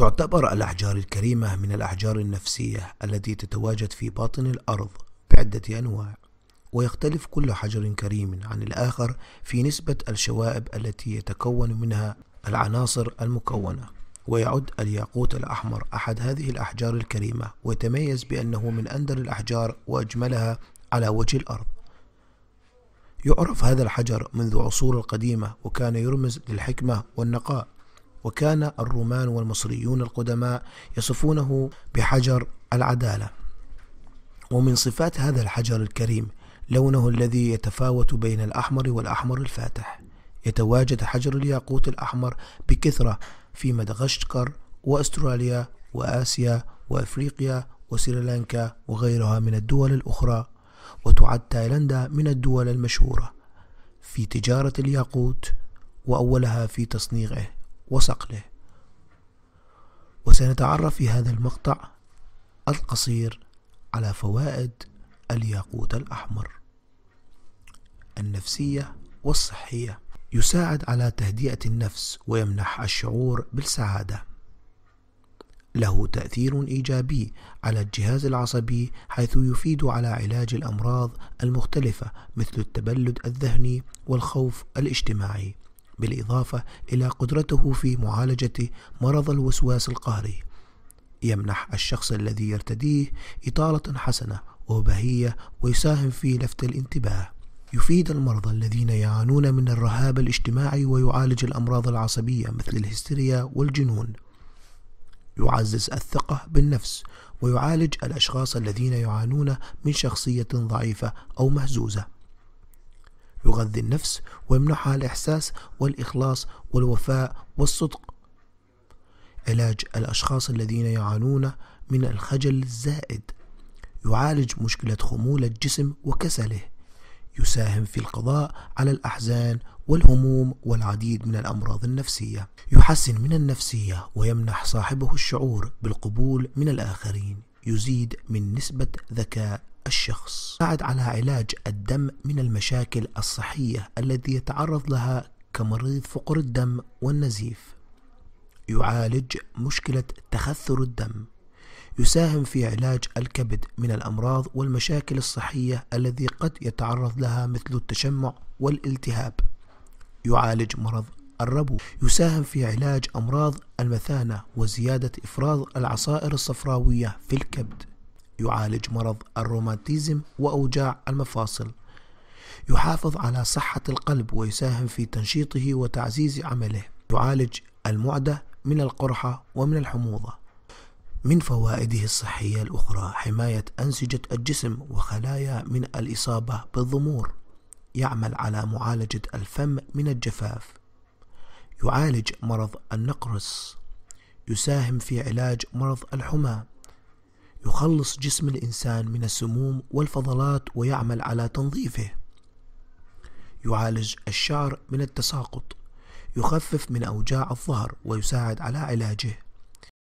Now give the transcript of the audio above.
تعتبر الأحجار الكريمة من الأحجار النفسية التي تتواجد في باطن الأرض بعدة أنواع ويختلف كل حجر كريم عن الآخر في نسبة الشوائب التي يتكون منها العناصر المكونة ويعد الياقوت الأحمر أحد هذه الأحجار الكريمة ويتميز بأنه من أندر الأحجار وأجملها على وجه الأرض يعرف هذا الحجر منذ عصور القديمة وكان يرمز للحكمة والنقاء وكان الرومان والمصريون القدماء يصفونه بحجر العدالة ومن صفات هذا الحجر الكريم لونه الذي يتفاوت بين الأحمر والأحمر الفاتح يتواجد حجر الياقوت الأحمر بكثرة في مدغشقر وأستراليا وآسيا وأفريقيا وسريلانكا وغيرها من الدول الأخرى وتعد تايلندا من الدول المشهورة في تجارة الياقوت وأولها في تصنيعه وصقله وسنتعرف في هذا المقطع القصير على فوائد الياقوت الأحمر النفسية والصحية يساعد على تهدئة النفس ويمنح الشعور بالسعادة له تأثير إيجابي على الجهاز العصبي حيث يفيد على علاج الأمراض المختلفة مثل التبلد الذهني والخوف الاجتماعي بالإضافة إلى قدرته في معالجة مرض الوسواس القهري يمنح الشخص الذي يرتديه إطالة حسنة وبهية ويساهم في لفت الانتباه يفيد المرضى الذين يعانون من الرهاب الاجتماعي ويعالج الأمراض العصبية مثل الهستيريا والجنون يعزز الثقة بالنفس ويعالج الأشخاص الذين يعانون من شخصية ضعيفة أو مهزوزة يغذي النفس ويمنحها الإحساس والإخلاص والوفاء والصدق علاج الأشخاص الذين يعانون من الخجل الزائد يعالج مشكلة خمول الجسم وكسله يساهم في القضاء على الأحزان والهموم والعديد من الأمراض النفسية يحسن من النفسية ويمنح صاحبه الشعور بالقبول من الآخرين يزيد من نسبة ذكاء الشخص ساعد على علاج الدم من المشاكل الصحية التي يتعرض لها كمريض فقر الدم والنزيف يعالج مشكلة تخثر الدم يساهم في علاج الكبد من الأمراض والمشاكل الصحية التي قد يتعرض لها مثل التشمع والالتهاب يعالج مرض الربو يساهم في علاج أمراض المثانة وزيادة إفراز العصائر الصفراوية في الكبد يعالج مرض الروماتيزم وأوجاع المفاصل يحافظ على صحة القلب ويساهم في تنشيطه وتعزيز عمله يعالج المعدة من القرحة ومن الحموضة من فوائده الصحية الأخرى حماية أنسجة الجسم وخلايا من الإصابة بالضمور يعمل على معالجة الفم من الجفاف يعالج مرض النقرس يساهم في علاج مرض الحمى يخلص جسم الإنسان من السموم والفضلات ويعمل على تنظيفه يعالج الشعر من التساقط يخفف من أوجاع الظهر ويساعد على علاجه